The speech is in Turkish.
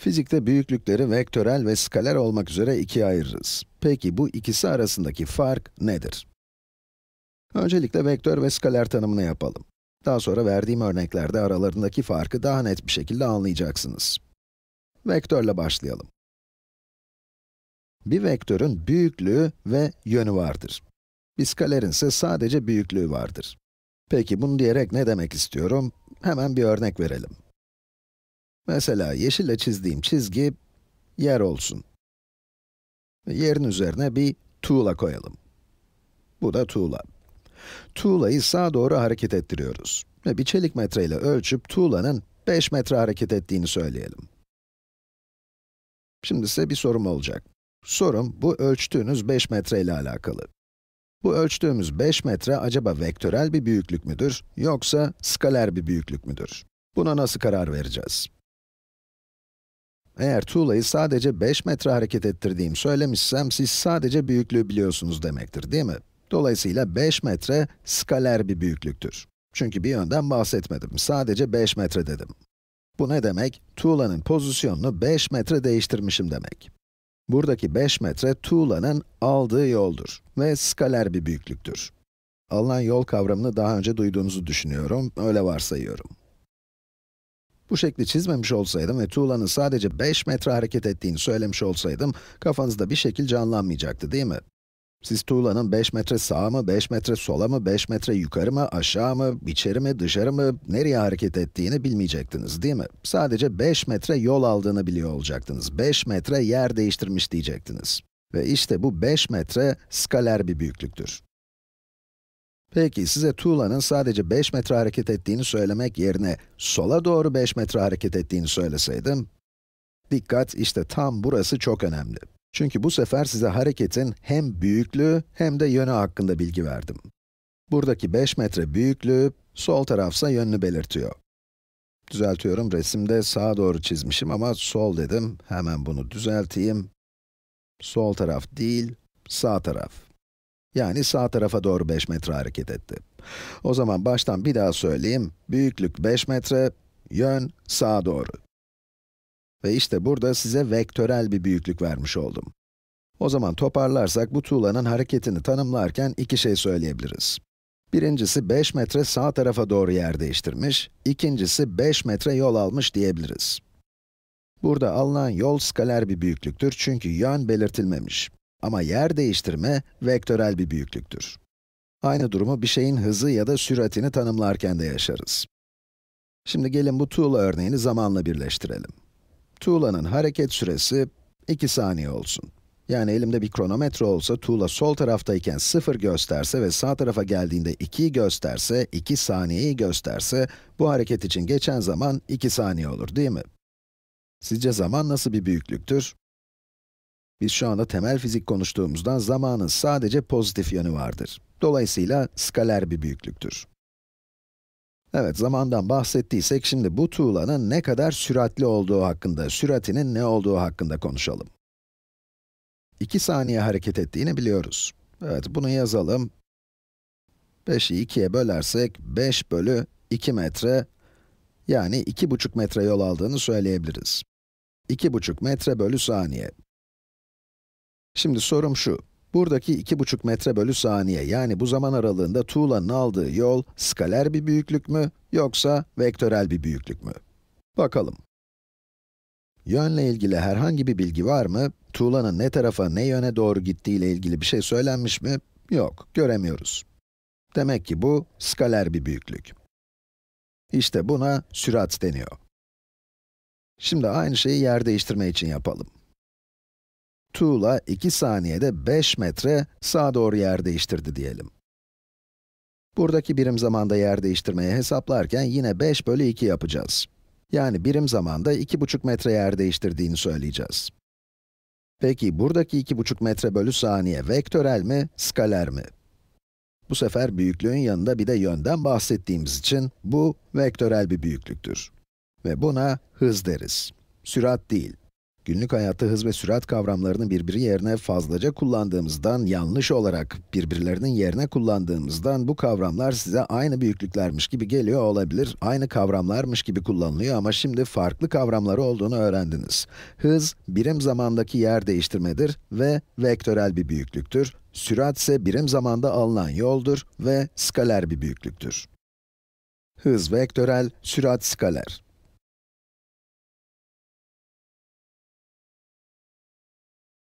Fizikte büyüklükleri vektörel ve skaler olmak üzere ikiye ayırırız. Peki bu ikisi arasındaki fark nedir? Öncelikle vektör ve skaler tanımını yapalım. Daha sonra verdiğim örneklerde aralarındaki farkı daha net bir şekilde anlayacaksınız. Vektörle başlayalım. Bir vektörün büyüklüğü ve yönü vardır. Bir skalerin ise sadece büyüklüğü vardır. Peki bunu diyerek ne demek istiyorum? Hemen bir örnek verelim. Mesela yeşille çizdiğim çizgi yer olsun. Yerin üzerine bir tuğla koyalım. Bu da tuğla. Tuğlayı sağa doğru hareket ettiriyoruz. Ve bir çelik metreyle ölçüp tuğlanın 5 metre hareket ettiğini söyleyelim. Şimdi size bir sorum olacak. Sorum, bu ölçtüğünüz 5 metre ile alakalı. Bu ölçtüğümüz 5 metre acaba vektörel bir büyüklük müdür, yoksa skaler bir büyüklük müdür? Buna nasıl karar vereceğiz? Eğer tuğlayı sadece 5 metre hareket ettirdiğim söylemişsem, siz sadece büyüklüğü biliyorsunuz demektir, değil mi? Dolayısıyla 5 metre skaler bir büyüklüktür. Çünkü bir yönden bahsetmedim, sadece 5 metre dedim. Bu ne demek? Tuğlanın pozisyonunu 5 metre değiştirmişim demek. Buradaki 5 metre tuğlanın aldığı yoldur ve skaler bir büyüklüktür. Alınan yol kavramını daha önce duyduğunuzu düşünüyorum, öyle varsayıyorum. Bu şekli çizmemiş olsaydım ve tuğlanın sadece 5 metre hareket ettiğini söylemiş olsaydım, kafanızda bir şekil canlanmayacaktı değil mi? Siz tuğlanın 5 metre sağa mı, 5 metre sola mı, 5 metre yukarı mı, aşağı mı, içeri mi, dışarı mı, nereye hareket ettiğini bilmeyecektiniz değil mi? Sadece 5 metre yol aldığını biliyor olacaktınız. 5 metre yer değiştirmiş diyecektiniz. Ve işte bu 5 metre skaler bir büyüklüktür. Peki size tuğlanın sadece 5 metre hareket ettiğini söylemek yerine sola doğru 5 metre hareket ettiğini söyleseydim? Dikkat işte tam burası çok önemli. Çünkü bu sefer size hareketin hem büyüklüğü hem de yönü hakkında bilgi verdim. Buradaki 5 metre büyüklüğü, sol tarafsa yönünü belirtiyor. Düzeltiyorum, resimde sağa doğru çizmişim ama sol dedim. Hemen bunu düzelteyim. Sol taraf değil, sağ taraf. Yani sağ tarafa doğru 5 metre hareket etti. O zaman baştan bir daha söyleyeyim. Büyüklük 5 metre, yön sağa doğru. Ve işte burada size vektörel bir büyüklük vermiş oldum. O zaman toparlarsak bu tuğlanın hareketini tanımlarken iki şey söyleyebiliriz. Birincisi 5 metre sağ tarafa doğru yer değiştirmiş, ikincisi 5 metre yol almış diyebiliriz. Burada alınan yol skaler bir büyüklüktür çünkü yön belirtilmemiş. Ama yer değiştirme vektörel bir büyüklüktür. Aynı durumu bir şeyin hızı ya da süratini tanımlarken de yaşarız. Şimdi gelin bu tuğla örneğini zamanla birleştirelim. Tuğlanın hareket süresi 2 saniye olsun. Yani elimde bir kronometre olsa, tuğla sol taraftayken 0 gösterse ve sağ tarafa geldiğinde 2'yi gösterse, 2 saniyeyi gösterse, bu hareket için geçen zaman 2 saniye olur değil mi? Sizce zaman nasıl bir büyüklüktür? Biz şu anda temel fizik konuştuğumuzdan zamanın sadece pozitif yönü vardır. Dolayısıyla skaler bir büyüklüktür. Evet, zamandan bahsettiysek şimdi bu tuğlanın ne kadar süratli olduğu hakkında, süratinin ne olduğu hakkında konuşalım. 2 saniye hareket ettiğini biliyoruz. Evet, bunu yazalım. 5'i 2'ye bölersek 5 bölü 2 metre, yani 2,5 metre yol aldığını söyleyebiliriz. 2,5 metre bölü saniye. Şimdi sorum şu. Buradaki 2,5 metre bölü saniye yani bu zaman aralığında tuğlanın aldığı yol skaler bir büyüklük mü yoksa vektörel bir büyüklük mü? Bakalım. Yönle ilgili herhangi bir bilgi var mı? Tuğlanın ne tarafa ne yöne doğru gittiği ile ilgili bir şey söylenmiş mi? Yok, göremiyoruz. Demek ki bu skaler bir büyüklük. İşte buna sürat deniyor. Şimdi aynı şeyi yer değiştirme için yapalım tuğla 2 saniyede 5 metre sağa doğru yer değiştirdi diyelim. Buradaki birim zamanda yer değiştirmeyi hesaplarken yine 5 bölü 2 yapacağız. Yani birim zamanda 2,5 metre yer değiştirdiğini söyleyeceğiz. Peki buradaki 2,5 metre bölü saniye vektörel mi, skaler mi? Bu sefer büyüklüğün yanında bir de yönden bahsettiğimiz için bu vektörel bir büyüklüktür. Ve buna hız deriz. Sürat değil günlük hayatta hız ve sürat kavramlarını birbiri yerine fazlaca kullandığımızdan, yanlış olarak birbirlerinin yerine kullandığımızdan bu kavramlar size aynı büyüklüklermiş gibi geliyor olabilir, aynı kavramlarmış gibi kullanılıyor ama şimdi farklı kavramları olduğunu öğrendiniz. Hız, birim zamandaki yer değiştirmedir ve vektörel bir büyüklüktür. Sürat ise birim zamanda alınan yoldur ve skaler bir büyüklüktür. Hız vektörel, sürat skaler.